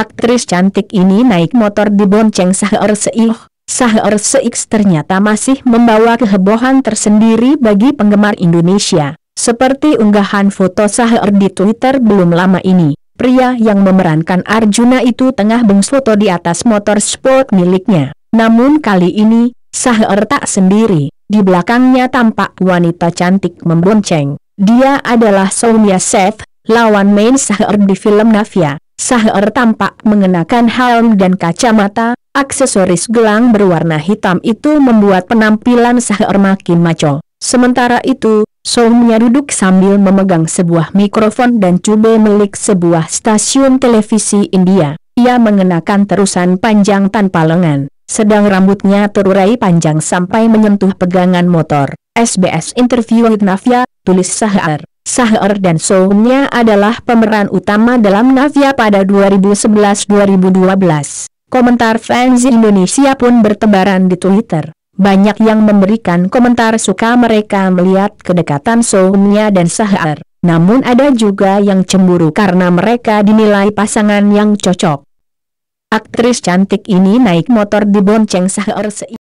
Aktris cantik ini naik motor dibonceng Sahar Seih. Sahar Seix ternyata masih membawa kehebohan tersendiri bagi penggemar Indonesia. Seperti unggahan foto Sahar di Twitter belum lama ini, pria yang memerankan Arjuna itu tengah bengsoto di atas motor sport miliknya. Namun kali ini, Sahar tak sendiri, di belakangnya tampak wanita cantik membonceng. Dia adalah Soumya Seth, lawan main Sahar di film Nafia. Sahar er tampak mengenakan helm dan kacamata, aksesoris gelang berwarna hitam itu membuat penampilan Sahar er makin maco. Sementara itu, Soumya duduk sambil memegang sebuah mikrofon dan cube milik sebuah stasiun televisi India. Ia mengenakan terusan panjang tanpa lengan, sedang rambutnya terurai panjang sampai menyentuh pegangan motor. SBS Interview with Navya, tulis Sahar. Er. Sahar dan Soumnya adalah pemeran utama dalam Navia pada 2011-2012. Komentar fans Indonesia pun bertebaran di Twitter. Banyak yang memberikan komentar suka mereka melihat kedekatan Soumnya dan Sahar. Namun ada juga yang cemburu karena mereka dinilai pasangan yang cocok. Aktris cantik ini naik motor dibonceng Sahar